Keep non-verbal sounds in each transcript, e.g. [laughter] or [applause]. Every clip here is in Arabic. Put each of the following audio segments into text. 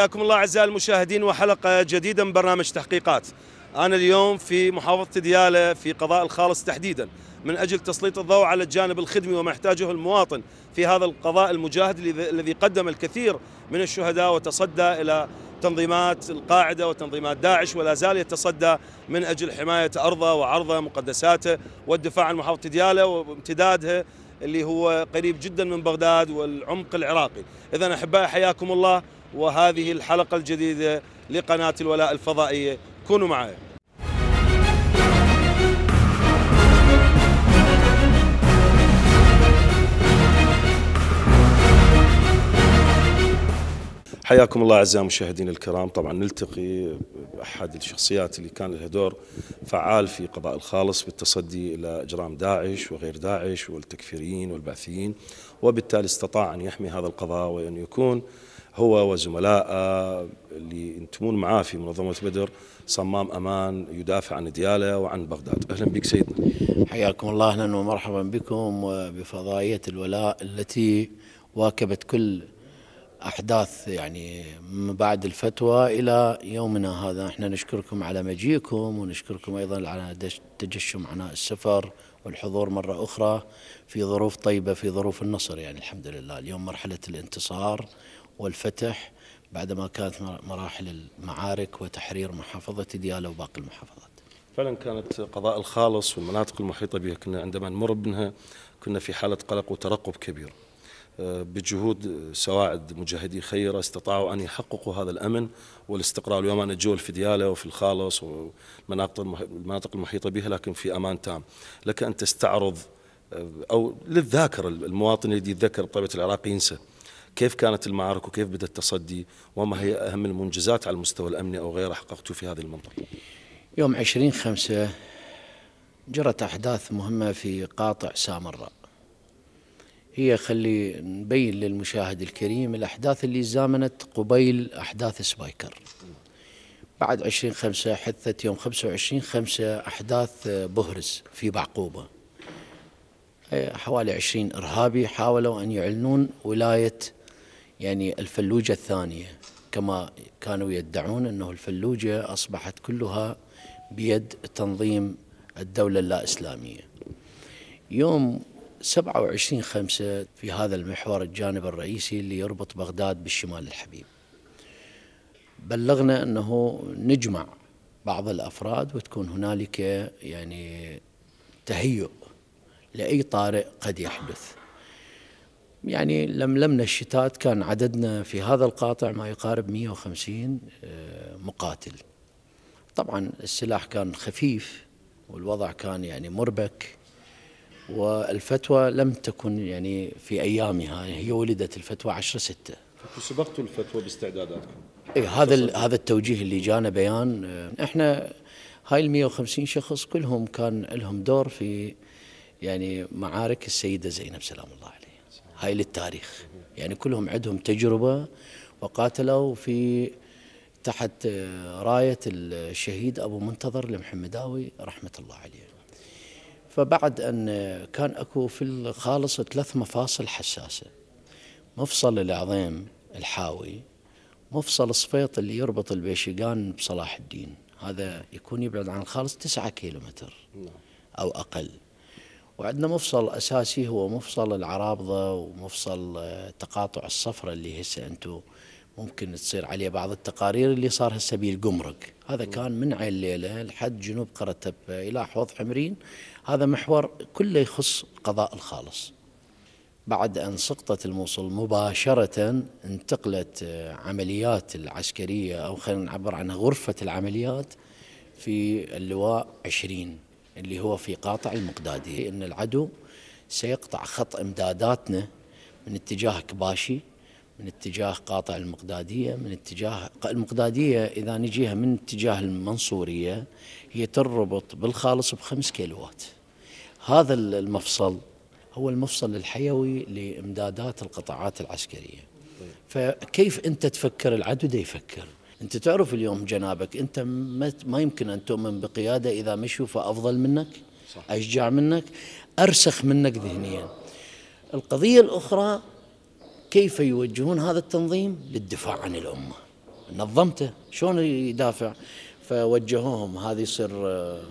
حياكم الله اعزائي المشاهدين وحلقه جديده من برنامج تحقيقات. انا اليوم في محافظه دياله في قضاء الخالص تحديدا من اجل تسليط الضوء على الجانب الخدمي وما يحتاجه المواطن في هذا القضاء المجاهد الذي قدم الكثير من الشهداء وتصدى الى تنظيمات القاعده وتنظيمات داعش ولا زال يتصدى من اجل حمايه ارضه وعرضه مقدساته والدفاع عن محافظه دياله وامتدادها اللي هو قريب جدا من بغداد والعمق العراقي إذا أحبائي حياكم الله وهذه الحلقة الجديدة لقناة الولاء الفضائية كونوا معي حياكم الله اعزائي المشاهدين الكرام طبعا نلتقي باحد الشخصيات اللي كان لها دور فعال في قضاء الخالص بالتصدي الى اجرام داعش وغير داعش والتكفيريين والبعثيين وبالتالي استطاع ان يحمي هذا القضاء وان يكون هو وزملائه اللي ينتمون معاه في منظمه بدر صمام امان يدافع عن دياله وعن بغداد اهلا بك سيدنا حياكم الله اهلا ومرحبا بكم وبفضائيه الولاء التي واكبت كل احداث يعني من بعد الفتوى الى يومنا هذا احنا نشكركم على مجيئكم ونشكركم ايضا على تجشم عناء السفر والحضور مره اخرى في ظروف طيبه في ظروف النصر يعني الحمد لله اليوم مرحله الانتصار والفتح بعدما كانت مراحل المعارك وتحرير محافظه ديالى وباقي المحافظات. فعلا كانت قضاء الخالص والمناطق المحيطه بها كنا عندما نمر منها كنا في حاله قلق وترقب كبير. بجهود سواعد مجاهدي خيرة استطاعوا أن يحققوا هذا الأمن والاستقرار اليوم أنا جو في ديالة وفي الخالص والمناطق المناطق المحيطة بها لكن في أمان تام لك أن تستعرض آه، أو للذاكرة المواطن الذي يتذكر طبيعة العراق ينسى كيف كانت المعارك وكيف بدأ التصدي وما هي أهم المنجزات على المستوى الأمني أو غيره حققته في هذه المنطقة يوم عشرين خمسة جرت أحداث مهمة في قاطع سامراء هي خلي نبين للمشاهد الكريم الأحداث اللي زامنت قبيل أحداث سبايكر بعد 20 خمسة حثة يوم 25 خمسة أحداث بهرز في بعقوبة حوالي 20 إرهابي حاولوا أن يعلنون ولاية يعني الفلوجة الثانية كما كانوا يدعون أنه الفلوجة أصبحت كلها بيد تنظيم الدولة اللا إسلامية يوم 27 خمسة في هذا المحور الجانب الرئيسي اللي يربط بغداد بالشمال الحبيب بلغنا أنه نجمع بعض الأفراد وتكون هنالك يعني تهيؤ لأي طارئ قد يحدث يعني لملمنا الشتات كان عددنا في هذا القاطع ما يقارب 150 آه، مقاتل طبعا السلاح كان خفيف والوضع كان يعني مربك والفتوى لم تكن يعني في أيامها هي ولدت الفتوى 10 6 سبقتوا الفتوى باستعداداتكم إيه هذا هذا التوجيه اللي جانا بيان آه، احنا هاي ال 150 شخص كلهم كان لهم دور في يعني معارك السيده زينب سلام الله عليها هاي للتاريخ يعني كلهم عندهم تجربه وقاتلوا في تحت آه، رايه الشهيد ابو منتظر المحمداوي رحمه الله عليه فبعد أن كان أكو في الخالص ثلاث مفاصل حساسة مفصل العظيم الحاوي مفصل صفيط اللي يربط البيشقان بصلاح الدين هذا يكون يبعد عن الخالص تسعة كيلومتر أو أقل وعندنا مفصل أساسي هو مفصل العرابضة ومفصل آه، تقاطع الصفرة اللي هسه أنتم ممكن تصير عليه بعض التقارير اللي صار هسه بالقمرك هذا كان من عين ليلة لحد جنوب قرتب إلى حوض حمرين هذا محور كله يخص قضاء الخالص بعد أن سقطت الموصل مباشرة انتقلت آه، عمليات العسكرية أو خلينا نعبر عنها غرفة العمليات في اللواء 20 اللي هو في قاطع المقدادي أن العدو سيقطع خط إمداداتنا من اتجاه كباشي من اتجاه قاطع المقدادية من اتجاه المقدادية إذا نجيها من اتجاه المنصورية هي تربط بالخالص بخمس كيلوات هذا المفصل هو المفصل الحيوي لإمدادات القطاعات العسكرية فكيف أنت تفكر العدو يفكر أنت تعرف اليوم جنابك أنت ما يمكن أن تؤمن بقيادة إذا ما يشوفه أفضل منك صح. أشجع منك أرسخ منك ذهنيا القضية الأخرى كيف يوجهون هذا التنظيم للدفاع عن الأمة نظمته شلون يدافع فوجهوهم هذه يصير آه،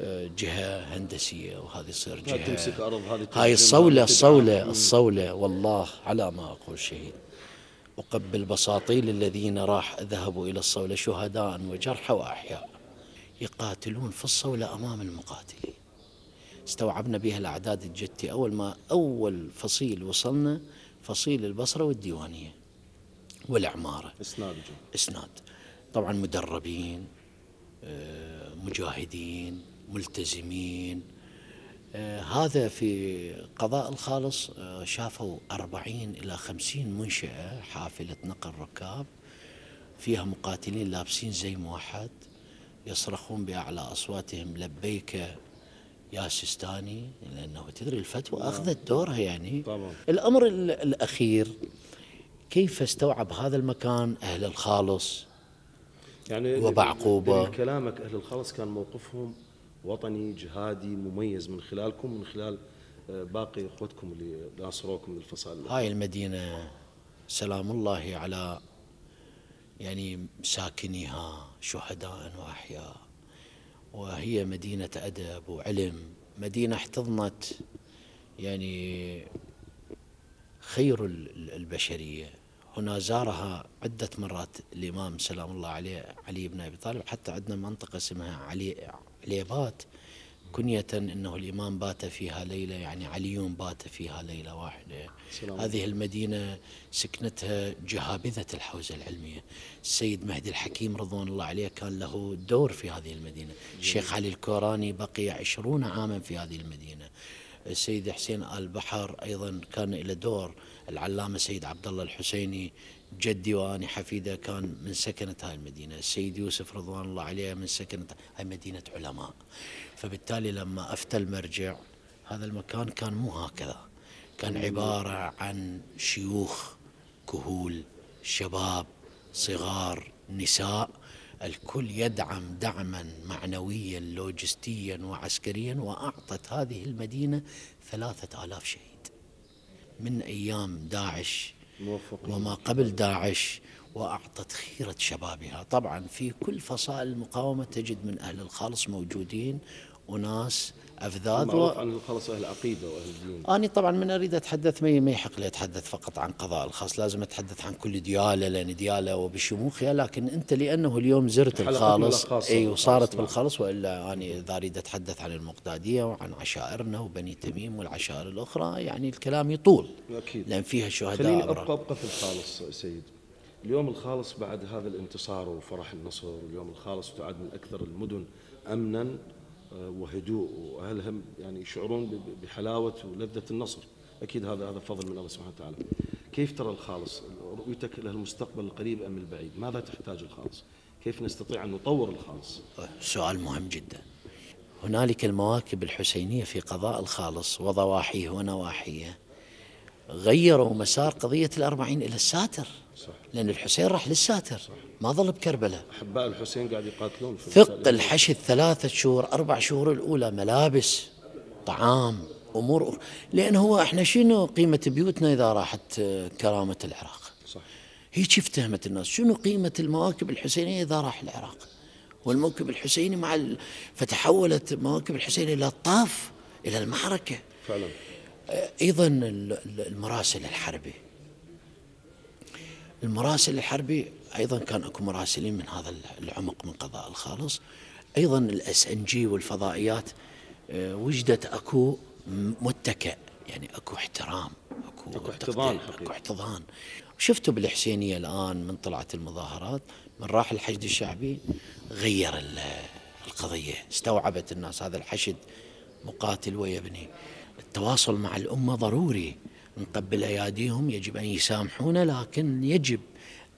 آه، جهة هندسية وهذه يصير جهة تمسك أرض هذه هاي الصولة الصولة الصولة والله على ما أقول شهيد أقبل بساطيل الذين راح ذهبوا إلى الصولة شهداء وجرحى وأحياء يقاتلون في الصولة أمام المقاتلين استوعبنا بها الأعداد الجتي أول ما أول فصيل وصلنا فصيل البصرة والديوانية والعمارة إسناد إسناد طبعا مدربين آه، مجاهدين ملتزمين آه، هذا في قضاء الخالص آه، شافوا أربعين إلى خمسين منشأة حافلة نقل ركاب فيها مقاتلين لابسين زي موحد يصرخون بأعلى أصواتهم لبيك يا سيستاني لانه تدري الفتوى نعم. اخذت دورها يعني طبعا. الامر الاخير كيف استوعب هذا المكان اهل الخالص يعني وبعقوبه كلامك اهل الخالص كان موقفهم وطني جهادي مميز من خلالكم من خلال آه، باقي اخوتكم اللي ناصروكم من الفصائل هاي المدينه سلام الله على يعني ساكنيها شهداء واحياء وهي مدينة أدب وعلم مدينة احتضنت يعني خير البشرية هنا زارها عدة مرات الإمام سلام الله عليه علي بن أبي طالب حتى عندنا منطقة اسمها علي عليبات كنية أنه الإمام بات فيها ليلة يعني علي بات فيها ليلة واحدة سلام. هذه المدينة سكنتها جهابذة الحوزة العلمية السيد مهدي الحكيم رضوان الله عليه كان له دور في هذه المدينة جميل. الشيخ علي الكوراني بقي عشرون عاما في هذه المدينة السيد حسين آل بحر أيضا كان له دور العلامة سيد عبد الله الحسيني جدي واني حفيده كان من سكنة هاي المدينة السيد يوسف رضوان الله عليه من سكنة هاي مدينة علماء فبالتالي لما أفتى المرجع هذا المكان كان مو هكذا كان عبارة عن شيوخ كهول شباب صغار نساء الكل يدعم دعما معنويا لوجستيا وعسكريا وأعطت هذه المدينة ثلاثة آلاف شهيد من أيام داعش وما قبل داعش وأعطت خيرة شبابها طبعا في كل فصائل المقاومة تجد من أهل الخالص موجودين وناس أفذاذ و... عن خلاص أهل عقيدة وأهل دين أنا طبعا من أريد أتحدث ما يحق لي أتحدث فقط عن قضاء الخاص لازم أتحدث عن كل ديالة لأن ديالة وبشموخها لكن أنت لأنه اليوم زرت الخالص أي أيوه، وصارت نعم. بالخالص وإلا اني إذا أريد أتحدث عن المقدادية وعن عشائرنا وبني تميم والعشائر الأخرى يعني الكلام يطول أكيد لأن فيها شهداء خليني أبقى أبقى في الخالص سيد اليوم الخالص بعد هذا الانتصار وفرح النصر اليوم الخالص تعد من أكثر المدن أمنا آه، وهدوء واهلها يعني يشعرون بحلاوه ولذه النصر اكيد هذا هذا فضل من الله سبحانه وتعالى كيف ترى الخالص رؤيتك له المستقبل القريب ام البعيد ماذا تحتاج الخالص كيف نستطيع ان نطور الخالص سؤال مهم جدا هنالك المواكب الحسينيه في قضاء الخالص وضواحيه ونواحيه غيروا مسار قضيه الأربعين إلى الساتر صح. لأن الحسين راح للساتر صح. ما ظل بكربلاء أحباء الحسين قاعد يقاتلون فق الحشد ثلاثة شهور أربع شهور الأولى ملابس طعام أمور لأن هو إحنا شنو قيمة بيوتنا إذا راحت آه، كرامة العراق صح. هيك افتهمت الناس شنو قيمة المواكب الحسينية إذا راح العراق والموكب الحسيني مع ال... فتحولت مواكب الحسين إلى الطاف إلى المعركة فعلا. آه، أيضا المراسل الحربي المراسل الحربي ايضا كان اكو مراسلين من هذا العمق من قضاء الخالص ايضا الاس ان جي والفضائيات آه، وجدت اكو متكئ يعني اكو احترام اكو اكو احتضان اكو احتضان شفتوا بالحسينيه الان من طلعت المظاهرات من راح الحشد الشعبي غير القضيه استوعبت الناس هذا الحشد مقاتل ويبني التواصل مع الامه ضروري نقبل أياديهم يجب أن يسامحونا لكن يجب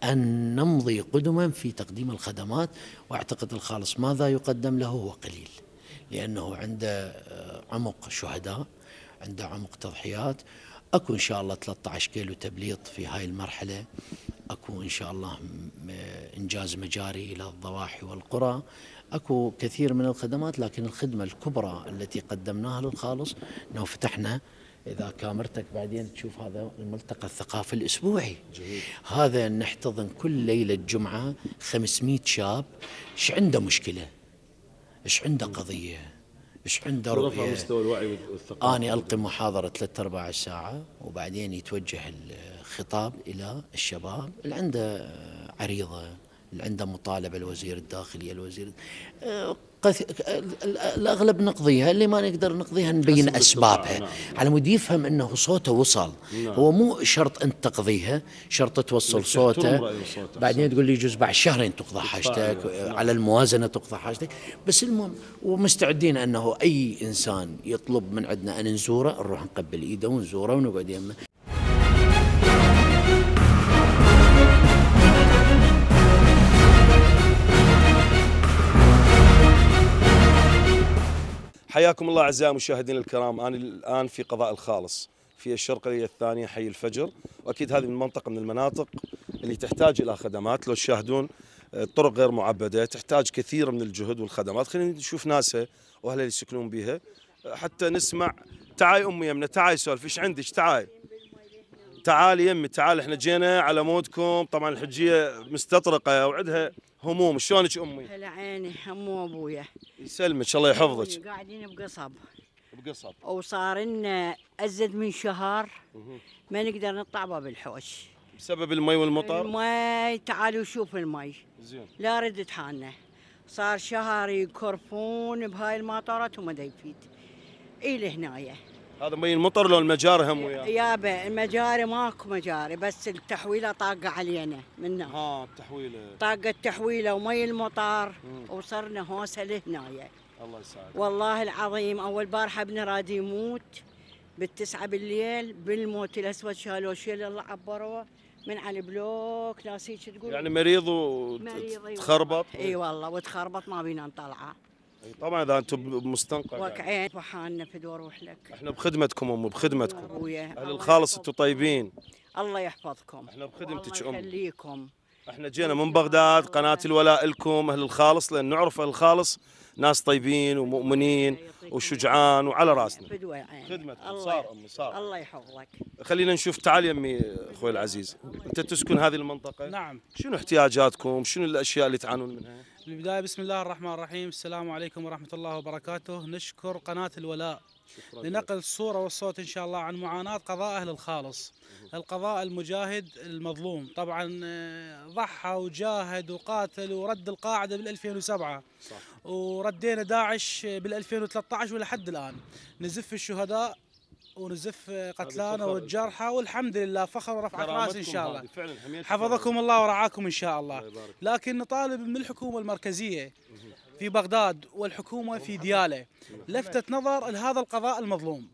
أن نمضي قدما في تقديم الخدمات وأعتقد الخالص ماذا يقدم له هو قليل لأنه عنده آه، عمق شهداء عنده عمق تضحيات أكو إن شاء الله 13 كيلو تبليط في هاي المرحلة أكو إن شاء الله آه، إنجاز مجاري إلى الضواحي والقرى أكو كثير من الخدمات لكن الخدمة الكبرى التي قدمناها للخالص أنه فتحنا اذا كامرتك بعدين تشوف هذا الملتقى الثقافي الاسبوعي جميل. هذا نحتضن كل ليله جمعه 500 شاب ايش عنده مشكله ايش عنده قضيه ايش عنده رؤيه مستوى الوعي والثقافه انا القي محاضره ثلاث ارباع ساعه وبعدين يتوجه الخطاب الى الشباب اللي عنده عريضه اللي عنده مطالبه الوزير الداخليه الوزير الاغلب نقضيها اللي ما نقدر نقضيها نبين اسبابها نعم،, نعم. على مود يفهم انه صوته وصل نعم. هو مو شرط انت تقضيها شرط توصل صوته بعدين تقول لي يجوز بعد شهرين تقضى حاجتك نعم. على الموازنه تقضى حاجتك بس المهم ومستعدين انه اي انسان يطلب من عندنا ان نزوره نروح نقبل ايده ونزوره ونقعد يمه حياكم الله أعزائي المشاهدين الكرام أنا الآن في قضاء الخالص في الشرقية الثانية حي الفجر وأكيد هذه المنطقه من المناطق اللي تحتاج إلى خدمات لو تشاهدون الطرق آه، غير معبدة تحتاج كثير من الجهد والخدمات خلينا نشوف ناسها وأهلها اللي يسكنون بها آه، حتى نسمع تعاي أمي يمنا تعاي سولف إيش عندك تعاي تعالي يمي تعال احنا جينا على مودكم طبعا الحجيه مستطرقه وعدها هموم شلونك امي؟ هلا عيني همو ابويا يسلمك الله يحفظك قاعدين بقصب بقصب وصار لنا ازد من شهر ما نقدر نطلع باب الحوش بسبب المي والمطر؟ المي تعالوا شوف المي زين لا ردت حالنا صار شهر يكرفون بهاي المطرات وما يفيد الى إيه هنايا هذا مبين مطر لو المجار هم وياه يابا المجاري ماكو مجاري بس التحويله طاقه علينا منا ها التحويله طاقه التحويله ومي المطر وصرنا هوسه لهنايا يعني. الله يسعدك والله العظيم اول بارحه ابن رادي يموت بالتسعة بالليل بالموت الاسود شالوه شيل الله عبروه من على البلوك ناسيك تقول يعني مريض وتخربط أيوة. اي والله وتخربط ما بينا نطلعه طبعا اذا انتم مستنقع يعني. واقعين وحالنا في دور لك احنا بخدمتكم امي بخدمتكم اهل الخالص انتم طيبين الله يحفظكم احنا بخدمتك امي الله يخليكم احنا جينا من بغداد قناة الولاء لكم اهل الخالص لان نعرف اهل الخالص ناس طيبين ومؤمنين وشجعان وعلى راسنا خدمتكم صار امي صار الله يحفظك خلينا نشوف تعال يمي اخوي العزيز انت تسكن هذه المنطقة نعم شنو احتياجاتكم شنو الاشياء اللي تعانون منها في البداية بسم الله الرحمن الرحيم السلام عليكم ورحمة الله وبركاته نشكر قناة الولاء لنقل الصورة والصوت إن شاء الله عن معاناة قضاء أهل الخالص القضاء المجاهد المظلوم طبعا آه، ضحى وجاهد وقاتل ورد القاعدة بال2007 صح. وردينا داعش بال2013 ولحد الآن نزف الشهداء ونزف قتلانا والجرحى والحمد لله فخر ورفع راس ان شاء الله حفظكم الله ورعاكم ان شاء الله لكن نطالب من الحكومه المركزيه في بغداد والحكومه في دياله لفتت نظر لهذا القضاء المظلوم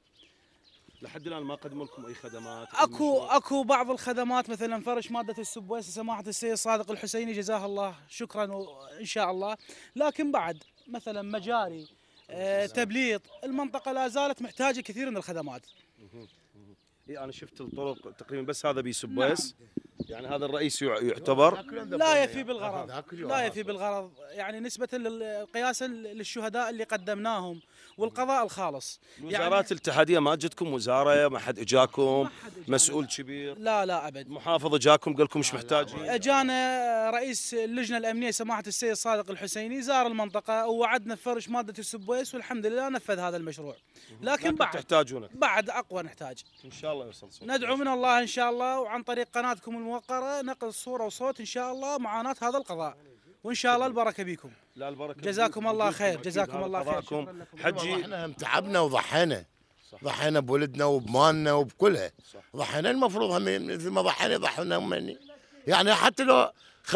لحد الان ما قدموا لكم اي خدمات اكو اكو بعض الخدمات مثلا فرش ماده السبويس سماحه السيد صادق الحسيني جزاه الله شكرا وان شاء الله لكن بعد مثلا مجاري آه، تبليط المنطقة لا زالت محتاجة كثير من الخدمات إيه، انا شفت الطرق تقريبا بس هذا نعم. يعني هذا الرئيس يعتبر لا يفي يعني. بالغرض لا يفي بالغرض يعني نسبة قياسا للشهداء اللي قدمناهم والقضاء الخالص يعني الوزارات يعني الاتحادية ما جتكم وزارة ما حد اجاكم مسؤول كبير لا لا ابد محافظ اجاكم قال لكم مش محتاجين اجانا رئيس اللجنة الامنية سماحة السيد صادق الحسيني زار المنطقة ووعدنا فرش مادة السبويس والحمد لله نفذ هذا المشروع لكن, لكن بعد تحتاجونه بعد اقوى نحتاج ان شاء الله الله يوصل صوت ندعو من الله ان شاء الله وعن طريق قناتكم الموقره نقل صوره وصوت ان شاء الله معاناه هذا القضاء وان شاء الله البركه بكم لا البركه جزاكم الله خير جزاكم الله خير حجي احنا تعبنا وضحينا ضحينا بولدنا وبمالنا وبكلها ضحينا المفروض هم مثل ما ضحينا ضحينا امني يعني حتى لو 50%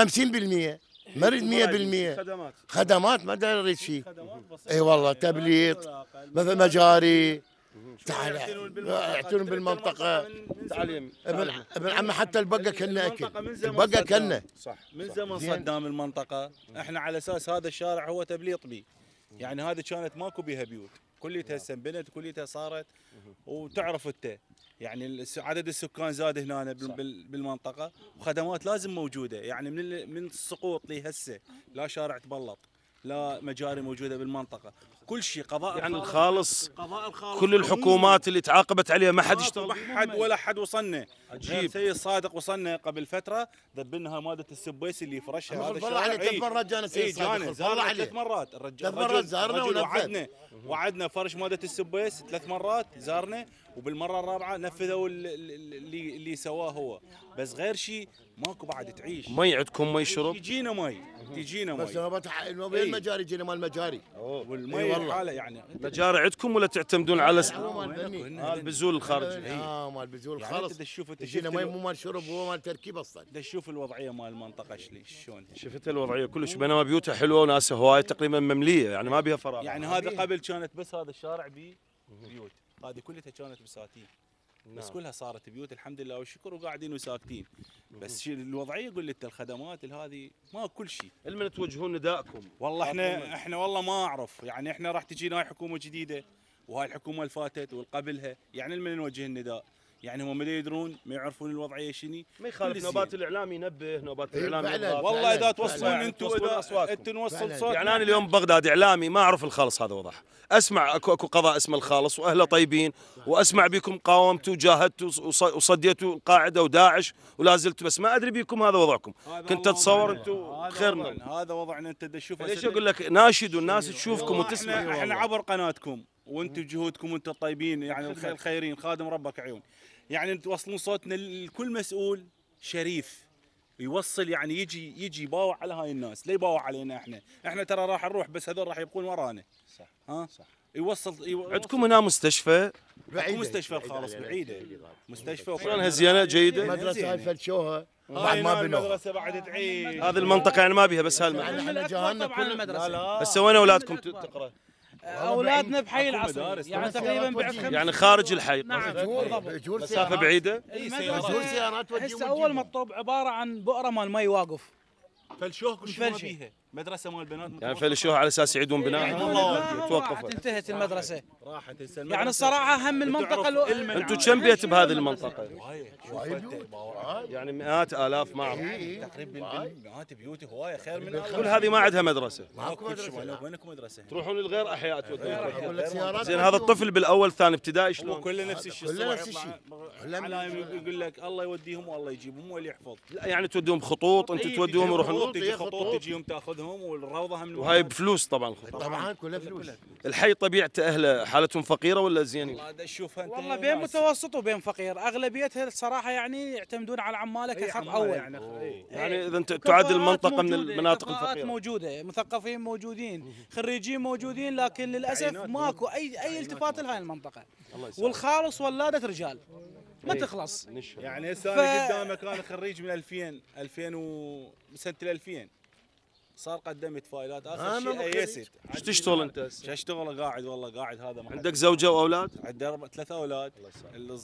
ما اريد 100% خدمات خدمات ما اريد شيء اي والله تبليط مثل مجاري تعال يعتنون بالمنطقه تعليم ابن ابن عم حتى البقه كنا اكل البقه كنا صح من زمن صدام المنطقه احنا على اساس هذا الشارع هو تبليط بي يعني هذه كانت ماكو بها بيوت كليتها نعم. سنبنت كليتها صارت وتعرف انت يعني عدد السكان زاد هنا بالمنطقه وخدمات لازم موجوده يعني من من السقوط لهسه لا شارع تبلط لا مجاري موجوده بالمنطقه كل شيء قضاء يعني الخالص قضاء الخالص كل الحكومات اللي تعاقبت عليها ما حد اشتغل ما حد ولا حد وصلنا عجيب سيد صادق وصلنا قبل فتره ذب ماده السبيس اللي فرشها هذا الشارع عليه ثلاث مرات جانا سي صادق زارنا ثلاث مرات الرجال ثلاث مرات زارنا وعدنا وعدنا فرش ماده السبيس ثلاث مرات زارنا وبالمره الرابعه نفذوا اللي اللي سواه هو بس غير شيء ماكو بعد تعيش مي عندكم مي شرب تجينا مي تجينا مي بس تح... إيه. بين المجاري جينا مال المجاري إيه والمي ايه والله يعني مجاري عندكم ولا تعتمدون على مال البزول الخارجي إيه. اه مال بزول يعني خالص يعني تشوف تجينا مي مو مال شرب هو مال تركيب اصلا تشوف الوضعيه مال المنطقه شلون شفت الوضعيه كلش بينما بيوتها حلوه وناسها هواي تقريبا ممليه يعني ما بيها فراغ يعني هذا قبل كانت بس هذا الشارع بي بيوت هذه كلها كانت بساتين نعم. بس كلها صارت بيوت الحمد لله والشكر وقاعدين وساكتين بس الوضعيه قلت الخدمات هذه ما كل شيء لمن توجهون ندائكم والله احنا احنا والله ما اعرف يعني احنا راح تجينا حكومه جديده وهاي الحكومه اللي فاتت والقبلها يعني لمن نوجه النداء يعني هم ما يدرون ما يعرفون الوضعيه شنو ما يخالف نوبات الاعلام ينبه نوبات إيه، الاعلام والله اذا توصلون يعني انتم اذا انت نوصل صوت يعني انا اليوم بغداد اعلامي ما اعرف الخالص هذا وضح اسمع اكو اكو قضاء اسمه الخالص واهله طيبين واسمع بكم قاومتوا وجاهدتوا وصديتوا القاعده وداعش ولا زلت بس ما ادري بكم هذا وضعكم كنت اتصور انتم خيرنا هذا وضعنا انت تشوف ليش اقول لك ناشدوا الناس تشوفكم وتسمع احنا عبر قناتكم وانتم جهودكم وانتم طيبين يعني الخيرين خادم ربك عيون يعني توصلون صوتنا لكل مسؤول شريف يوصل يعني يجي يجي باوع على هاي الناس لا يباوع علينا احنا احنا ترى راح نروح بس هذول راح يبقون ورانا صح ها صح يوصل, عندكم هنا مستشفى بعيدة مستشفى خالص بعيدة مستشفى شلونها زينة جيدة المدرسة هاي فلشوها بعد ما بنوها المدرسة بعد تعيش هذه المنطقة يعني ما بيها بس هالمدرسة احنا جهلنا كل المدرسة هسه وين اولادكم تقرا؟ أه، اولادنا بحي العصر يعني تقريبا بعد خمس يعني خارج الحي نعم بالضبط مسافه بعيده اجور سيارات هسه اول ما الطوب عباره عن بؤره مال مي واقف فالشوك وشو فيها مدرسه مال بنات يعني فلشوها على اساس يعيدون بناء يعني توقفت انتهت المدرسه راحت يعني الصراحه هم المنطقه لو... انتم كم بيت بهذه المنطقه؟ يعني مئات الاف ما اعرف إيه. تقريبا مئات بيوت هوايه خير من كل هذه ما عندها مدرسه ماكو مدرسه وينكم مدرسه؟ تروحون للغير احياء تودون زين هذا الطفل بالاول ثاني ابتدائي شلون؟ كله نفس الشيء كله نفس الشيء يقول لك الله يوديهم والله يجيبهم واللي يحفظ لا يعني توديهم خطوط انتم إيه، توديهم يروحون خطوط تجي خطوط تجيهم تاخذهم اولادهم والروضه هم وهاي بفلوس طبعا طبعا كلها فلوس الحي طبيعته اهله حالتهم فقيره ولا زينين؟ والله اشوفها انت والله بين متوسط وبين فقير اغلبيتها الصراحه يعني يعتمدون على عماله كخط اول يعني إيه. إيه. يعني اذا انت المنطقه من المناطق الفقيره موجوده مثقفين موجودين خريجين موجودين لكن للاسف ماكو اي اي التفات لهاي المنطقه والخالص ولاده رجال ما إيه. تخلص يعني هسه انا قدامك انا خريج من 2000 2000 وسنه 2000 صار قدمت فايلات اخر شيء ايست ايش تشتغل انت هسه؟ اشتغل قاعد والله قاعد هذا محل. عندك زوجه واولاد؟ عندي أربع ثلاث اولاد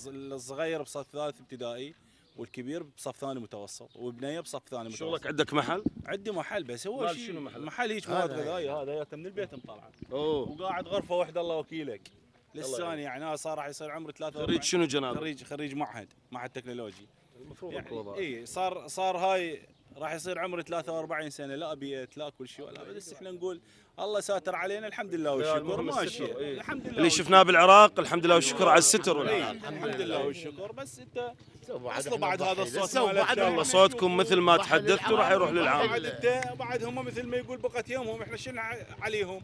الصغير بصف ثالث ابتدائي والكبير بصف ثاني متوسط وبنيه بصف ثاني متوسط شغلك عندك محل؟ عندي محل بس هو شنو محل؟ محل هيك مواد غذائيه يعني. هذا ياته من البيت مطلعه اوه وقاعد غرفه واحده الله وكيلك لساني يعني انا صار راح يصير عمري 43 خريج شنو جناب؟ خريج خريج معهد معهد تكنولوجي المفروض يعني اي صار صار هاي راح يصير عمري 43 سنه لا بيت لا كل شيء ولا بس احنا نقول الله ساتر علينا الحمد لله والشكر ماشي إيه. الحمد لله اللي شفناه بالعراق الحمد لله والشكر على الستر إيه، الحمد لله والشكر بس انت اصلا بعد هذا الصوت بعد الله صوتكم مثل ما تحدثتوا راح يروح للعام بعد انت بعد هم مثل ما يقول بقت يومهم احنا شنو عليهم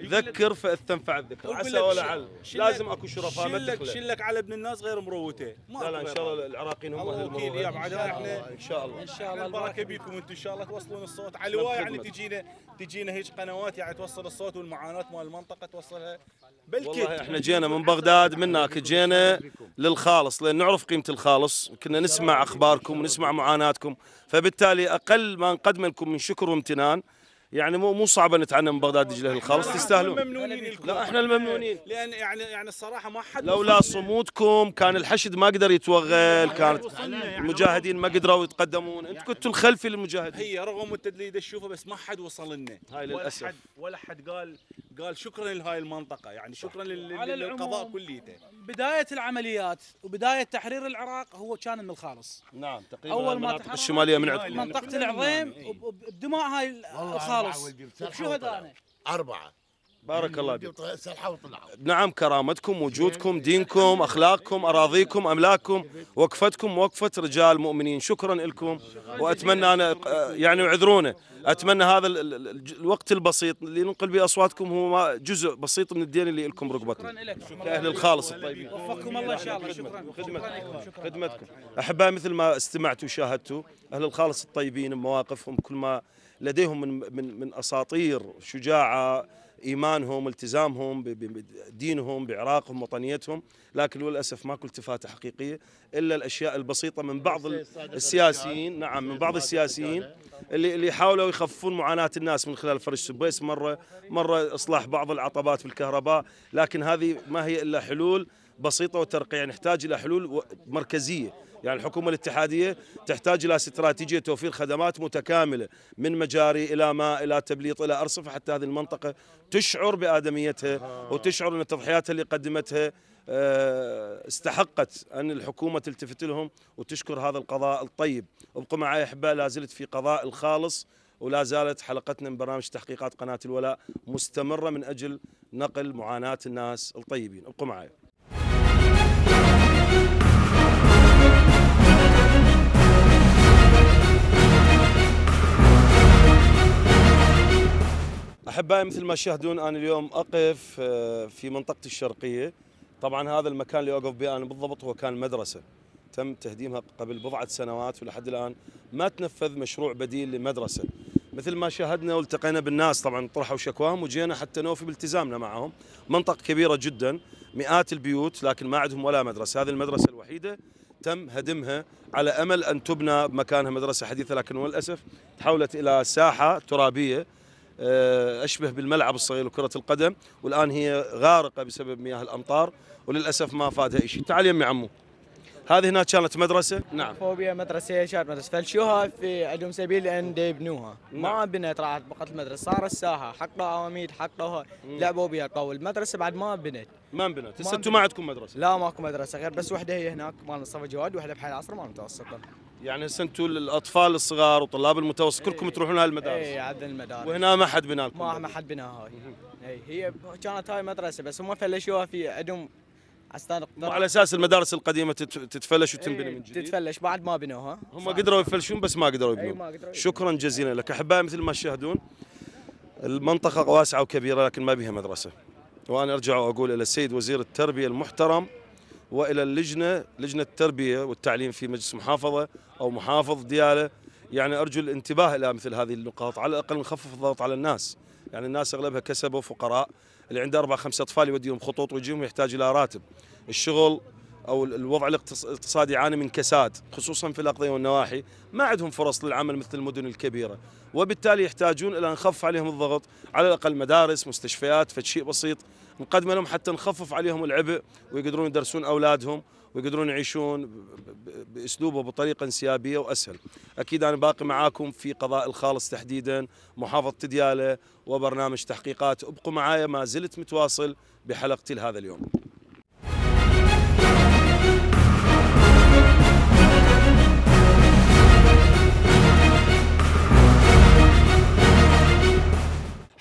ذكر فاستنفع الذكر عسى ولعل لازم اكو شرفاء ما شيل شلك على ابن الناس غير مروته لا لا ان شاء الله العراقيين هم اهل المروه ان شاء الله ان شاء الله البركه بيكم انتم ان شاء الله توصلون الصوت على يعني تجينا تجينا هيك قنوات يعني توصل الصوت والمعاناه مال المنطقه توصلها بالكيد والله احنا جينا من بغداد من هناك جينا للخالص لان نعرف قيمه الخالص كنا نسمع اخباركم ونسمع معاناتكم فبالتالي اقل ما نقدم لكم من شكر وامتنان يعني مو مو صعبه نتعنى من بغداد دجله الخالص تستاهلون الممنونين لا احنا الممنونين لان يعني يعني الصراحه ما حد لولا صمودكم كان الحشد ما قدر يتوغل كانت يعني المجاهدين ما قدروا يتقدمون انتم كنتوا الخلفي للمجاهدين هي رغم التدليد تشوفه بس ما حد وصل لنا هاي للاسف ولا حد ولا حد قال قال شكرا لهاي المنطقه يعني شكرا للقضاء كليته بدايه العمليات وبدايه تحرير العراق هو كان من الخالص نعم تقريبا اول ما الشماليه من عندكم منطقه نعم. العظيم إيه. بدماء هاي الخالص خلص شهدانا أربعة بارك الله فيك نعم كرامتكم وجودكم دينكم أخلاقكم أراضيكم أملاككم وقفتكم وقفة رجال مؤمنين شكرا لكم وأتمنى أنا يعني اعذرونا أتمنى هذا الوقت البسيط اللي ننقل به أصواتكم هو جزء بسيط من الدين اللي لكم رقبتنا كأهل الخالص الطيبين وفقكم الله إن شاء الله شكرا خدمتكم خدمتكم أحبائي مثل ما استمعتوا وشاهدتوا أهل الخالص الطيبين مواقفهم كل ما لديهم من من من اساطير شجاعه ايمانهم التزامهم بدينهم بعراقهم وطنيتهم لكن للاسف ماكو التفاته حقيقيه الا الاشياء البسيطه من بعض السياسيين نعم من بعض السياسيين اللي اللي يحاولوا يخففون معاناه الناس من خلال فرج سبيس مره مره اصلاح بعض العطبات بالكهرباء لكن هذه ما هي الا حلول بسيطه وترقيع نحتاج يعني الى حلول مركزيه يعني الحكومة الاتحادية تحتاج إلى استراتيجية توفير خدمات متكاملة من مجاري إلى ماء إلى تبليط إلى أرصفة حتى هذه المنطقة تشعر بآدميتها وتشعر أن تضحياتها اللي قدمتها آه، استحقت أن الحكومة تلتفت لهم وتشكر هذا القضاء الطيب ابقوا معي أحباء لازلت في قضاء الخالص ولا زالت حلقتنا من برنامج تحقيقات قناة الولاء مستمرة من أجل نقل معاناة الناس الطيبين ابقوا معي احبائي مثل ما تشاهدون انا اليوم اقف آه، في منطقه الشرقيه طبعا هذا المكان اللي اوقف به انا بالضبط هو كان مدرسه تم تهديمها قبل بضعه سنوات ولحد الان ما تنفذ مشروع بديل لمدرسه مثل ما شاهدنا والتقينا بالناس طبعا طرحوا شكواهم وجينا حتى نوفي بالتزامنا معهم منطقه كبيره جدا مئات البيوت لكن ما عندهم ولا مدرسه هذه المدرسه الوحيده تم هدمها على امل ان تبنى مكانها مدرسه حديثه لكن للاسف تحولت الى ساحه ترابيه آه، اشبه بالملعب الصغير لكره القدم والان هي غارقه بسبب مياه الامطار وللاسف ما فادها شيء تعال يمي عمو هذه هنا كانت مدرسه نعم فوبيا مدرسه كانت مدرسه فلشوها في عندهم سبيل ان يبنوها نعم. ما بنت راحت بقت المدرسه صار الساحه حقها عواميد حقها لعبوا بها طول المدرسه بعد ما بنت ما بنت هسه انتم ما عندكم مدرسه لا ماكو مدرسه غير بس وحده هي هناك مال مصطفى جواد وحده بحي العصر مال متوسطه يعني هسه انتم الاطفال الصغار وطلاب المتوسط إيه، كلكم تروحون هالمدارس اي عدنا المدارس وهنا ما حد بنا لكم ما ما حد بناها هاي اي هي كانت هاي مدرسه بس هم فلشوها في عندهم على اساس المدارس القديمه تتفلش وتنبني إيه، من جديد تتفلش بعد ما بنوها هم قدروا يفلشون بس إيه، ما قدروا يبنون شكرا جزيلا لك احبائي مثل ما تشاهدون المنطقه واسعه وكبيره لكن ما بها مدرسه وانا ارجع واقول الى السيد وزير التربيه المحترم والى اللجنه لجنه التربيه والتعليم في مجلس محافظه او محافظ دياله يعني ارجو الانتباه الى مثل هذه النقاط على الاقل نخفف الضغط على الناس يعني الناس اغلبها كسبوا فقراء اللي عنده اربع خمسة اطفال يوديهم خطوط ويجيهم يحتاج الى راتب الشغل او الوضع الاقتصادي يعاني من كساد خصوصا في الاقضيه والنواحي ما عندهم فرص للعمل مثل المدن الكبيره وبالتالي يحتاجون الى نخف عليهم الضغط على الاقل مدارس مستشفيات فشيء بسيط نقدمه لهم حتى نخفف عليهم العبء ويقدرون يدرسون اولادهم ويقدرون يعيشون باسلوب وبطريقه انسيابيه واسهل. اكيد انا باقي معاكم في قضاء الخالص تحديدا محافظه دياله وبرنامج تحقيقات ابقوا معايا ما زلت متواصل بحلقتي لهذا اليوم.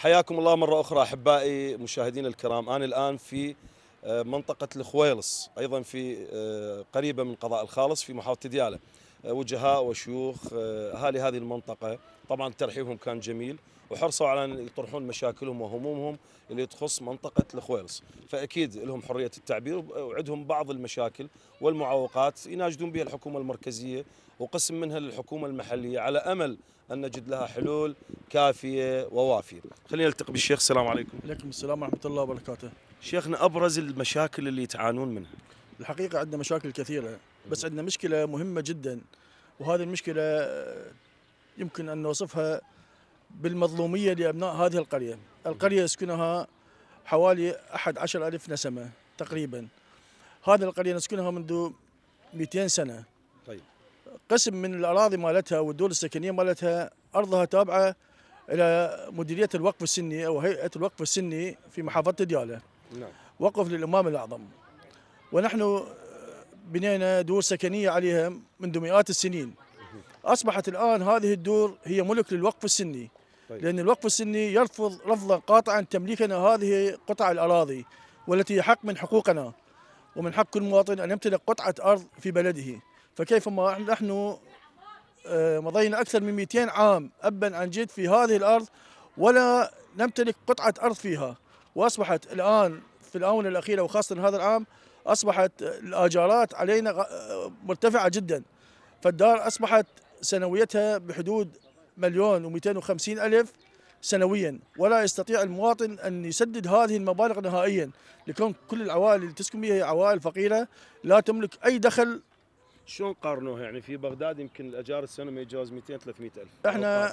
حياكم الله مرة أخرى أحبائي مشاهدين الكرام أنا الآن في آه، منطقة الخويلص أيضا في آه، قريبة من قضاء الخالص في محافظة ديالة آه، وجهاء وشيوخ أهالي هذه المنطقة طبعا ترحيبهم كان جميل وحرصوا على أن يطرحون مشاكلهم وهمومهم اللي تخص منطقة الخويلص فأكيد لهم حرية التعبير وعندهم بعض المشاكل والمعوقات يناجدون بها الحكومة المركزية وقسم منها للحكومة المحلية على أمل أن نجد لها حلول كافية ووافية خلينا نلتقي بالشيخ السلام عليكم عليكم السلام ورحمة الله وبركاته شيخنا أبرز المشاكل اللي تعانون منها الحقيقة عندنا مشاكل كثيرة بس عندنا مشكلة مهمة جدا وهذه المشكلة آه، يمكن أن نوصفها بالمظلومية لأبناء هذه القرية القرية يسكنها حوالي أحد عشر ألف نسمة تقريبا هذه القرية نسكنها منذ 200 سنة قسم من الاراضي مالتها والدول السكنيه مالتها ارضها تابعه الى مديريه الوقف السني او هيئه الوقف السني في محافظه دياله. نعم. وقف للامام الاعظم. ونحن بنينا دور سكنيه عليها منذ مئات السنين. اصبحت الان هذه الدور هي ملك للوقف السني. طيب. لان الوقف السني يرفض رفضا قاطعا تمليكنا هذه قطع الاراضي والتي حق من حقوقنا ومن حق كل مواطن ان يمتلك قطعه ارض في بلده. فكيف ما نحن آه، مضينا أكثر من 200 عام أبا عن جد في هذه الأرض ولا نمتلك قطعة أرض فيها وأصبحت الآن في الآونة الأخيرة وخاصة هذا العام أصبحت الآجارات علينا آه، مرتفعة جدا فالدار أصبحت سنويتها بحدود مليون و250 ألف سنويا ولا يستطيع المواطن أن يسدد هذه المبالغ نهائيا لكون كل العوائل اللي تسكن بها هي عوائل فقيرة لا تملك أي دخل شلون قارنوها يعني في بغداد يمكن الاجار السنه ما يتجاوز 200 300 الف احنا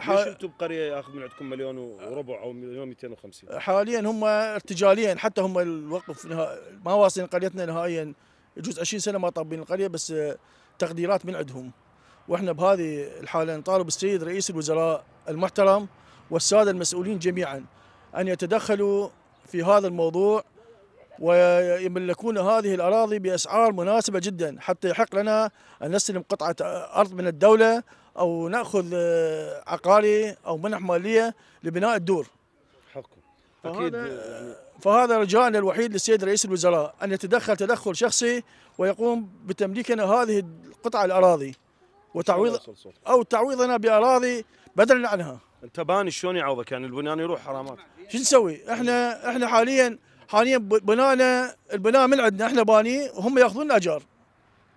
حال... انتم بقريه ياخذ من عندكم مليون وربع او مليون 250 حاليا هم ارتجاليا حتى هم الوقف نها... ما واصلين قريتنا نهائيا يجوز 20 سنه ما طابين القريه بس تقديرات من عندهم واحنا بهذه الحاله نطالب السيد رئيس الوزراء المحترم والساده المسؤولين جميعا ان يتدخلوا في هذا الموضوع ويملكون هذه الأراضي بأسعار مناسبة جدا حتى يحق لنا أن نستلم قطعة أرض من الدولة أو نأخذ آه، عقاري أو منح مالية لبناء الدور حكم. أكيد فهذا رجاءنا الوحيد للسيد رئيس الوزراء أن يتدخل تدخل شخصي ويقوم بتمليكنا هذه القطعة الأراضي وتعويض أو تعويضنا بأراضي بدلا عنها انت باني شلون يعوضك يعني البنيان يروح حرامات شو نسوي احنا احنا حاليا حاليا بنانا البناء من عندنا احنا باني وهم ياخذون اجار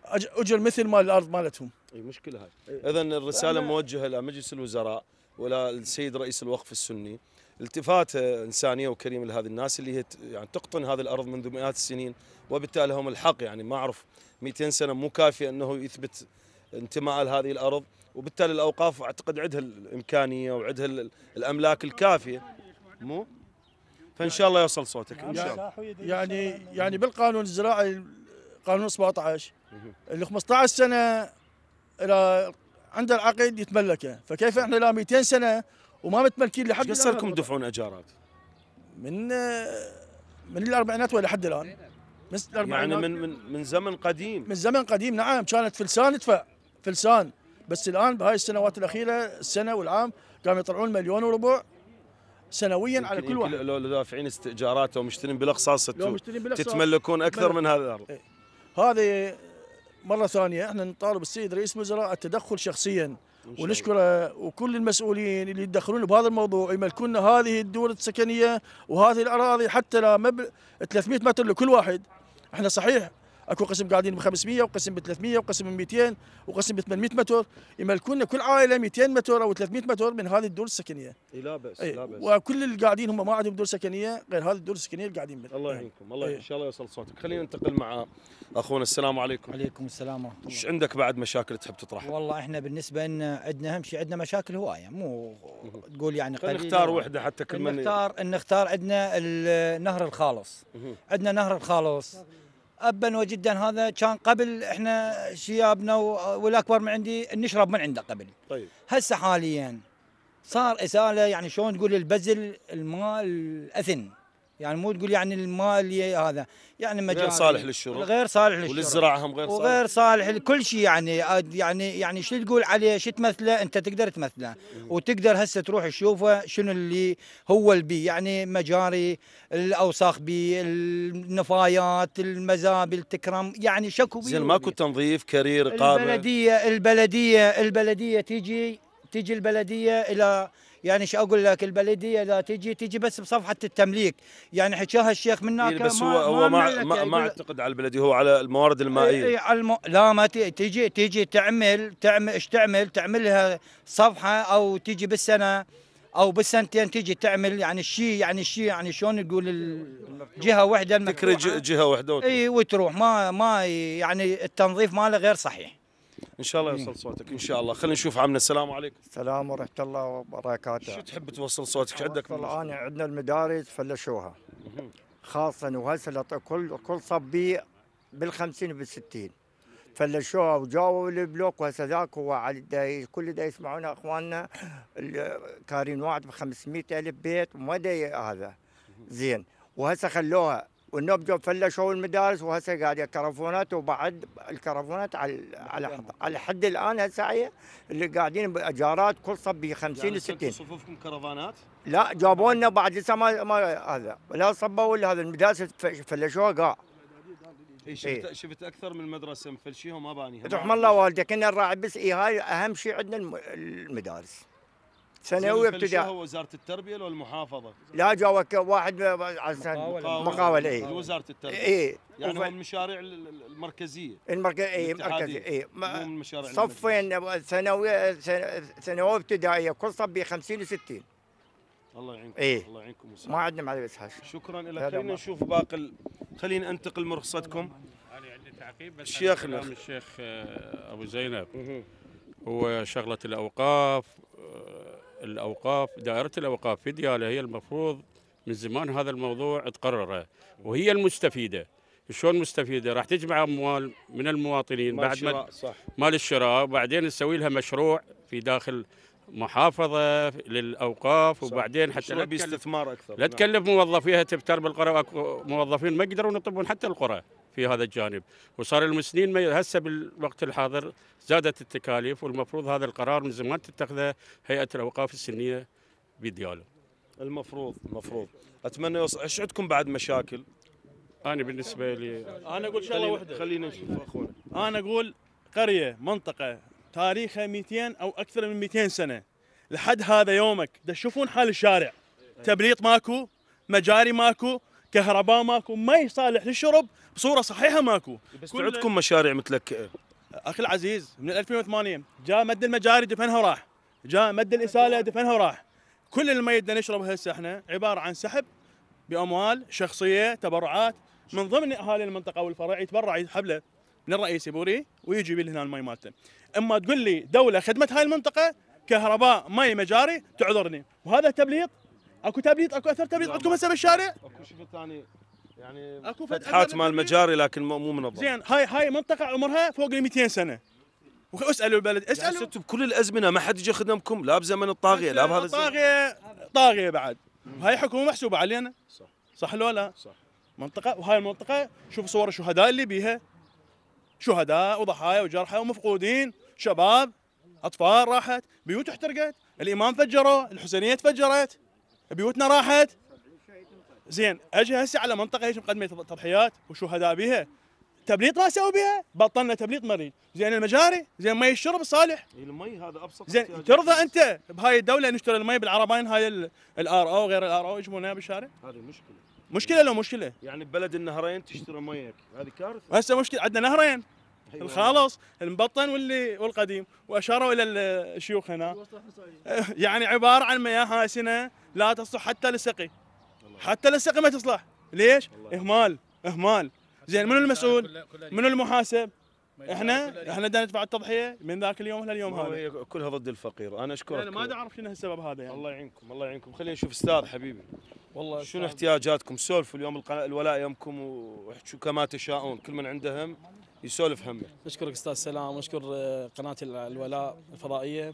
اجر مثل مال الارض مالتهم اي مشكله هاي اذا الرساله موجهه الى مجلس الوزراء ولا السيد رئيس الوقف السني التفاته انسانيه وكريمه لهذه الناس اللي هي يعني تقطن هذه الارض منذ مئات السنين وبالتالي هم الحق يعني ما اعرف 200 سنه مو كافيه انه يثبت انتماء لهذه الارض وبالتالي الاوقاف اعتقد عندها الامكانيه وعندها الاملاك الكافيه مو فان شاء الله يوصل صوتك ان شاء الله يعني يعني بالقانون الزراعي قانون 17 اللي 15 سنه الى عنده العقد يتملكه فكيف احنا لا 200 سنه وما متملكين لحد الان لكم تدفعون اجارات؟ من من الاربعينات ولا حد الان مثل يعني من من من زمن قديم من زمن قديم نعم كانت فلسان تدفع فلسان بس الان بهاي السنوات الاخيره السنه والعام قاموا يطلعون مليون وربع سنويا على كل واحد لو دافعين استئجارات او مشترين بالاقساط تتملكون اكثر من هذا الارض إيه. هذه مره ثانيه احنا نطالب السيد رئيس الوزراء التدخل شخصيا ونشكره آه، وكل المسؤولين اللي يتدخلون بهذا الموضوع يملكون هذه الدور السكنيه وهذه الاراضي حتى لا مبلغ 300 متر لكل واحد احنا صحيح اكو قسم قاعدين ب 500 وقسم ب 300 وقسم ب 200 وقسم ب 800 متر يملكون كل عائله 200 متر او 300 متر من هذه الدور السكنيه. اي لا باس لا باس وكل اللي قاعدين هم ما عندهم دور سكنيه غير هذه الدور السكنيه اللي قاعدين بها. الله يعينكم الله ان شاء الله يوصل صوتك خلينا ننتقل مع اخونا السلام عليكم. عليكم السلام ورحمه الله. ايش عندك بعد مشاكل تحب تطرحها؟ والله احنا بالنسبه لنا عندنا اهم شيء عندنا مشاكل هوايه مو تقول يعني قليل نختار وحده حتى كل من نختار نختار عندنا النهر الخالص عندنا نهر الخالص ابا وجدا هذا كان قبل احنا شيابنا والاكبر من عندي نشرب من عنده قبل طيب هسه حاليا صار اساله يعني شلون تقول البزل الماء الاثن يعني مو تقول يعني المال هذا يعني مجال غير صالح للشرب غير صالح للشرب وللزراعه هم غير صالح وغير صالح لكل شيء يعني يعني يعني شو تقول عليه شو تمثله انت تقدر تمثله وتقدر هسه تروح تشوفه شنو اللي هو البي يعني مجاري الاوساخ بي النفايات المزابل تكرم يعني شكو زين ماكو تنظيف كرير قابل البلديه البلديه البلديه تيجي تيجي البلديه الى يعني شو اقول لك البلديه اذا تجي تجي بس بصفحه التمليك يعني حكاها الشيخ من هناك إيه، بس هو هو ما ما, ما اعتقد على البلديه هو على الموارد إيه، المائيه اي على الم... لا ما تجي تجي تعمل تعمل ايش تعمل تعملها صفحه او تجي بالسنه او بالسنتين تجي تعمل يعني الشيء يعني الشيء يعني شلون تقول جهه واحده تكري جهه واحده اي وتروح ما ما يعني التنظيف ماله غير صحيح ان شاء الله إيه. يوصل صوتك ان شاء الله خلينا نشوف عمنا السلام عليكم السلام ورحمه الله وبركاته شو تحب توصل صوتك عندك انا عندنا المدارس فلشوها خاصه وهسه كل كل صبي بال50 بال60 فلشوها وجاوا البلوك وهسه ذاك هو على كل دا يسمعونا اخواننا كارين واحد ب 500 الف بيت وما هذا زين وهسه خلوها وانه بدوا فلشوا المدارس وهسه قاعد كرفونات وبعد الكرفونات على على على حد الان هسه اللي قاعدين باجارات كل ب 50 60 صفوفكم كرفانات؟ لا جابوا لنا بعد لسه ما ما هذا لا صبوا ولا هذا المدارس فلشوها قاع اي شفت إيه؟ شفت اكثر من مدرسه مفلشيهم بانيها رحم الله والدك كنا نراعي بس إيه هاي اهم شيء عندنا المدارس ثانوي ابتدائي هو وزاره التربيه ولا المحافظه؟ لا جا واحد مقاول مقاول اي وزاره التربيه اي يعني من المشاريع المركزيه المركزيه اي المركزيه اي صفين ثانوي ثانوي ابتدائيه كل صف ب 50 و60 الله يعينكم إيه؟ الله يعينكم وسهل. ما عندنا معلم اسحاق شكرا لك خلينا نشوف باقي ال... خلينا انتقل من رخصتكم انا عندي تعقيب بس شيخنا الشيخ آه، ابو زينب هو شغله الاوقاف آه، الاوقاف دائره الاوقاف في دياله هي المفروض من زمان هذا الموضوع تقرره وهي المستفيده شلون مستفيده راح تجمع اموال من المواطنين مال بعد ما صح. مال الشراء وبعدين تسوي لها مشروع في داخل محافظه للاوقاف صح. وبعدين حتى لا باستثمار اكثر لا نعم. تكلف موظفيها تفتر بالقرى موظفين ما يقدرون يطبون حتى القرى في هذا الجانب وصار المسنين هسه بالوقت الحاضر زادت التكاليف والمفروض هذا القرار من زمان تتخذه هيئه الاوقاف السنيه بدياله المفروض المفروض اتمنى يوصل ايش عندكم بعد مشاكل انا بالنسبه لي انا اقول شغله واحده خلينا نشوف اخونا انا اقول قريه منطقه تاريخها 200 او اكثر من 200 سنه لحد هذا يومك تشوفون حال الشارع إيه. تبليط ماكو مجاري ماكو كهرباء ماكو مي صالح للشرب بصوره صحيحه ماكو بس عندكم مشاريع مثلك اخي العزيز من 2008 جاء مد المجاري دفنها وراح جاء مد الاساله دفنها وراح كل المي اللي نشربه هسه احنا عباره عن سحب باموال شخصيه تبرعات من ضمن اهالي المنطقه والفرع يتبرع يسحب من الرئيس يبوري ويجي يبي هنا المي مالته اما تقول لي دوله خدمت هاي المنطقه كهرباء مي مجاري تعذرني وهذا تبليط اكو تبليط اكو اثر تبليط عندكم هسه بالشارع؟ اكو شيء ثاني يعني اكو فتحات مال مجاري لكن مو منظمه زين هاي هاي منطقه عمرها فوق ال 200 سنه اسالوا البلد اسالوا يعني بكل الازمنه ما حد يجي يخدمكم لا بزمن الطاغيه لا بهذا الزمن الطاغيه طاغيه بعد هاي حكومه محسوبه علينا صح صح لو لا؟ صح منطقه وهاي المنطقه شوف صور الشهداء اللي بيها شهداء وضحايا وجرحى ومفقودين شباب اطفال راحت بيوت احترقت الامام فجره الحسينيه تفجرت بيوتنا راحت زين اجي هسه على منطقه هيك مقدمه تضحيات وشهداء بيها تبليط ما سووا بها بطلنا تبليط مريض زين المجاري زين مي الشرب صالح المي هذا ابسط زين ترضى انت بهاي الدوله نشتري المي بالعرباين هاي الار او غير الار او يجيبونها بالشارع هذه مشكله مشكله لو مشكله يعني ببلد النهرين تشتري ميك هذه كارثه هسه مشكله عندنا نهرين أيوة. الخالص المبطن واللي والقديم واشاروا الى الشيوخ هنا [laughs] يعني عباره عن مياه هاسنه لا تصلح حتى للسقي حتى للسقي ما تصلح ليش؟ اهمال اهمال زين منو المسؤول؟ منو المحاسب؟ احنا احنا بدنا ندفع التضحيه من ذاك اليوم لليوم هذا كلها ضد الفقير انا اشكرك انا ما اعرف شنو السبب هذا يعني الله يعينكم الله يعينكم خلينا نشوف استاذ حبيبي والله شنو احتياجاتكم سولفوا اليوم الولاء يمكم واحكوا كما تشاءون كل من عندهم يسولف همه. اشكرك استاذ سلام واشكر آه، قناه الولاء الفضائيه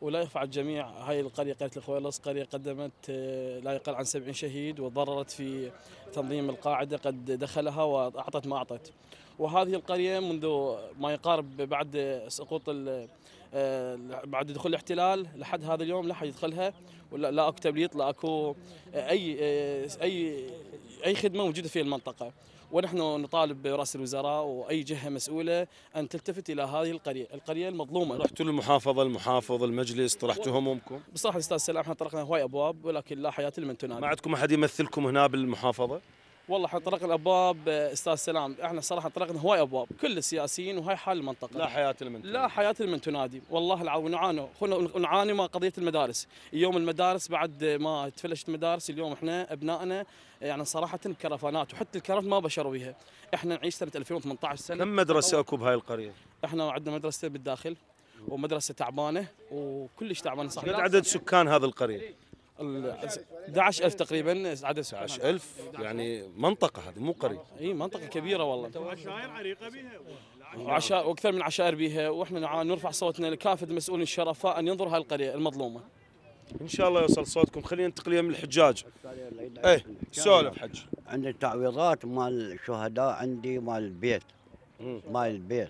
ولا يخفى على الجميع هاي القريه قريه الخويلص قريه قدمت آه، لا يقل عن 70 شهيد وتضررت في تنظيم القاعده قد دخلها واعطت ما اعطت. وهذه القريه منذ ما يقارب بعد سقوط آه، بعد دخول الاحتلال لحد هذا اليوم لا حد يدخلها ولا لا اكو تبليط لا اكو اي اي اي خدمه موجوده في المنطقه. ونحن نطالب رئيس الوزراء واي جهه مسؤوله ان تلتفت الى هذه القريه، القريه المظلومه. رحتوا للمحافظه، المحافظ، المجلس، طرحتوا همومكم؟ بصراحه استاذ سلام احنا طرقنا هواي ابواب ولكن لا حياه لمن تنادي. ما عندكم احد يمثلكم هنا بالمحافظه؟ والله احنا طرقنا ابواب آه، استاذ سلام احنا صراحه طرقنا هواي ابواب كل السياسيين وهاي حال المنطقه لا حياه المن لا حياه المن تنادي والله العظيم نعاني خلنا نعاني ما قضيه المدارس اليوم المدارس بعد ما تفلشت المدارس اليوم احنا ابنائنا يعني صراحه كرفانات وحتى الكرف ما بشروا بها احنا نعيش سنه 2018 سنه كم مدرسه اكو بهاي القريه احنا عندنا مدرسه بالداخل ومدرسه تعبانه وكلش تعبانه صح عدد سكان هذا القريه 11000 تقريبا عدد سكان 11000 يعني منطقه هذه مو قريه اي منطقه كبيره والله عشائر عريقه بها وعشائر واكثر من عشائر بها واحنا نرفع صوتنا لكافه المسؤولين الشرفاء ان ينظروا هاي القريه المظلومه ان شاء الله يوصل صوتكم خلينا ننتقل من الحجاج ايه سولف حج عندي تعويضات مال الشهداء عندي مال البيت مال البيت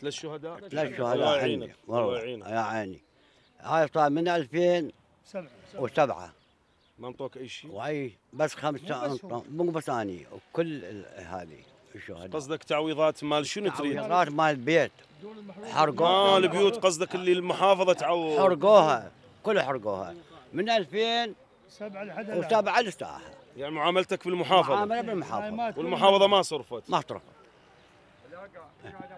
ثلاث شهداء ثلاث شهداء عندي والله يعينك يا عيني هاي صار من 2000 سبعة وسبعة ما انطوك اي شيء؟ واي بس خمسة مو بس اني وكل هذه الشهداء قصدك تعويضات مال شنو تريد؟ تعويضات مال البيت حرقوها مال البيوت قصدك اللي المحافظة تعوض حرقوها كل حرقوها من 2000 سبعة لحد وسبعة لساعة يعني معاملتك بالمحافظة معاملة بالمحافظة والمحافظة ما صرفت ما صرفت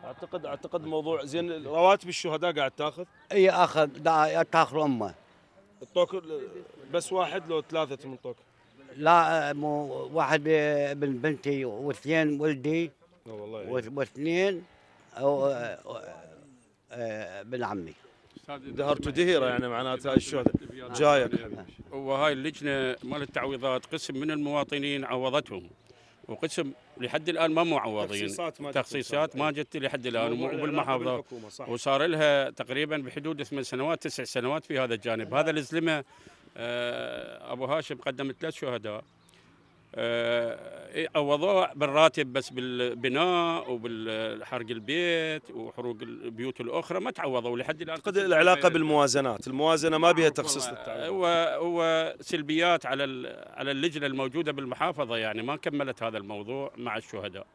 اعتقد اعتقد موضوع زين رواتب الشهداء قاعد تاخذ؟ اي اخذ تاخذ امه الطوك بس واحد لو ثلاثة من الطوك لا مو واحد ابن بنتي واثنين ولدي والله واثنين ابن أه، عمي دهرتوا دهيره يعني معناتها الشهداء جايك وهاي اللجنه مال التعويضات قسم من المواطنين عوضتهم وقسم لحد الان ما معوضين تخصيصات ما جت لحد الان وبالمحافظه وصار لها تقريبا بحدود ثمان سنوات تسع سنوات في هذا الجانب هذا الزلمه آه، ابو هاشم قدم ثلاث شهداء عوضوه آه، إيه، بالراتب بس بالبناء وبالحرق البيت وحروق البيوت الاخرى ما تعوضوا لحد الان قد العلاقه بالموازنات الموازنه ما بها آه، تخصيص للتعويض هو هو سلبيات على على اللجنه الموجوده بالمحافظه يعني ما كملت هذا الموضوع مع الشهداء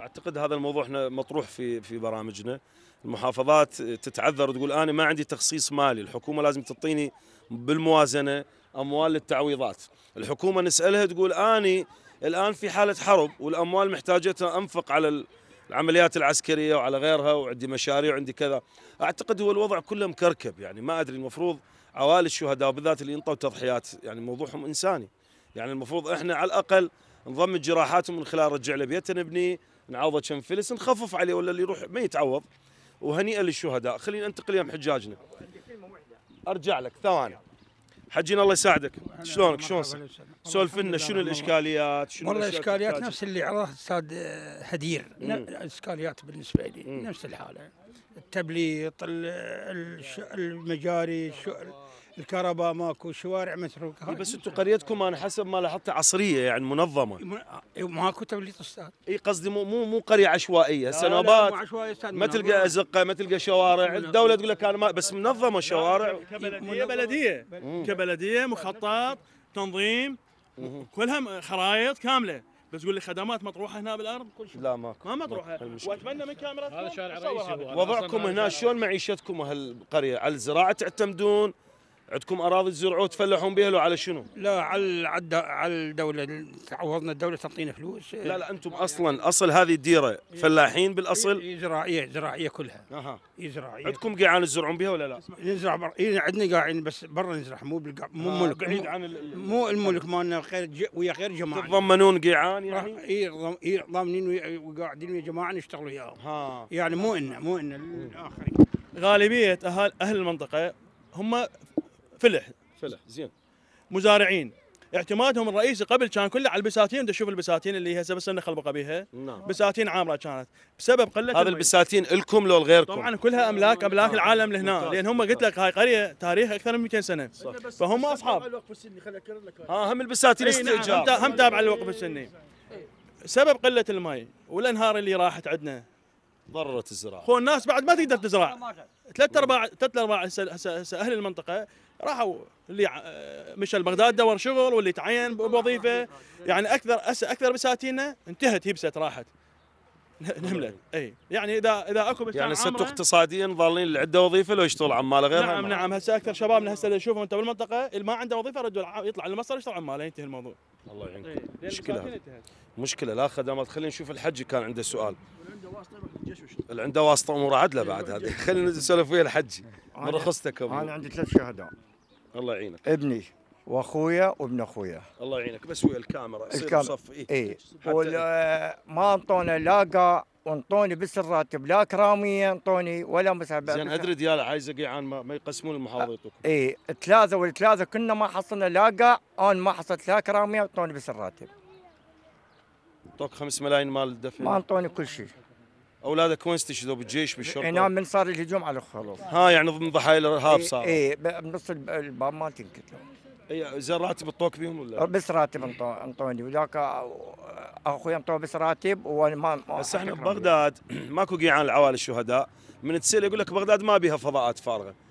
اعتقد هذا الموضوع احنا مطروح في في برامجنا المحافظات تتعذر وتقول انا ما عندي تخصيص مالي الحكومه لازم تعطيني بالموازنه اموال للتعويضات الحكومه نسالها تقول اني الان في حاله حرب والاموال محتاجتها انفق على العمليات العسكريه وعلى غيرها وعندي مشاريع وعندي كذا اعتقد هو الوضع كله مكركب يعني ما ادري المفروض عوائل الشهداء وبالذات اللي انطوا تضحيات يعني موضوعهم انساني يعني المفروض احنا على الاقل نضم جراحاتهم من خلال رجع لبيته نبنيه نعوضه كم فلس نخفف عليه ولا اللي يروح ما يتعوض وهنيئا للشهداء خلينا ننتقل يوم حجاجنا ارجع لك ثواني حجينا الله يساعدك شلونك شلون سولف لنا شنو الاشكاليات شنو والله الاشكاليات نفس اللي عرضها الاستاذ آه، هدير الاشكاليات بالنسبه لي نفس الحاله التبليط المجاري الكهرباء ماكو شوارع متروكه إيه، بس انتم قريتكم انا حسب ما لاحظت عصريه يعني منظمه إيه، ماكو تبليط استاذ اي قصدي مو مو مو قريه عشوائيه سنوات ما تلقى ازقه ما تلقى شوارع الدوله تقول لك انا ما بس منظمه شوارع كبلديه بلديه كبلديه مخطط تنظيم كلها خرائط كامله بس تقول لي خدمات مطروحه هنا بالارض كل شيء لا ماكو ما مطروحه واتمنى من كاميراتكم هذا شارع رئيسي وضعكم هنا شلون معيشتكم اهل القريه على الزراعه تعتمدون عندكم اراضي تزرعوه تفلحون بها لو على شنو؟ لا على على الدوله تعوضنا الدوله تعطينا فلوس لا لا انتم اصلا اصل هذه الديره فلاحين بالاصل زراعيه زراعيه كلها اها زراعيه عندكم قيعان تزرعون بها ولا لا؟ نزرع بر... إيه، عندنا قاعين بس برا نزرع مو بالقاع مو آه ملك بعيد عن ال... مو الملك مالنا غير ج... ويا غير جماعه تتضمنون قيعان يعني؟ اي إيه، ضامنين وقاعدين ويا جماعه نشتغل وياهم ها يعني مو انه مو انه الاخرين غالبيه اهل اهل المنطقه هم فلح فلح زين مزارعين اعتمادهم الرئيسي قبل كان كله على البساتين تشوف البساتين اللي هسه بس خلبقه بيها نعم. بساتين عامره كانت بسبب قله هذا البساتين لكم لو لغيركم طبعا كلها املاك املاك العالم لهنا لان هم قلت لك هاي قريه تاريخها اكثر من 200 سنه صح. فهم اصحاب ها هم البساتين نعم، استئجار نعم. هم تابعه للوقف السني سبب قله الماء والانهار اللي راحت عندنا ضررت الزراعه هو الناس بعد ما تقدر تزرع ثلاث ارباع ثلاث ارباع هسه اهل المنطقه راحوا اللي آه، مشى البغداد دور شغل واللي تعين بوظيفه يعني اكثر اكثر بساتيننا انتهت هبست راحت نملت اي يعني اذا اذا اكو يعني ست اقتصاديا اللي عنده وظيفه لو يشتغل عماله غيرها نعم نعم هسه اكثر شبابنا هسه اللي نشوفهم انت بالمنطقه اللي ما عنده وظيفه رجل يطلع للمصر يشتغل عماله ينتهي الموضوع الله يعينك مشكله مشكله لا خدمات خلينا نشوف الحجي كان عنده سؤال واسطه اللي عنده واسطه اموره عدله بعد هذه أيوة. خلينا نسولف ويا الحجي من رخصتك ابو انا عندي ثلاث شهداء الله يعينك ابني واخويا وابن اخويا الله يعينك بس ويا الكاميرا يصير صف اي إيه. إيه. ما انطونا لا قاع وانطوني بس الراتب لا كراميه انطوني ولا مسابقه زين ادري ديال عايزه قيعان ما, ما يقسمون المحافظ يعطوكم اي ثلاثه والثلاثه كنا ما حصلنا لا قاع انا ما حصلت لا كراميه انطوني بس الراتب اعطوك 5 ملايين مال الدفن ما انطوني كل شيء اولادك وين استشهدوا بالجيش بالشرطه؟ نعم من صار الهجوم على الخروف ها يعني ضمن ضحايا الارهاب صار اي إيه، بنص الباب ما تنقتلوا اي زين راتب انطوك بيهم ولا؟ بس راتب انطوني وذاك اخوي انطوه بس راتب وانا ما هسه احنا ببغداد [clears throat] ماكو جيعان العوائل الشهداء من تسال يقول لك بغداد ما بيها فضاءات فارغه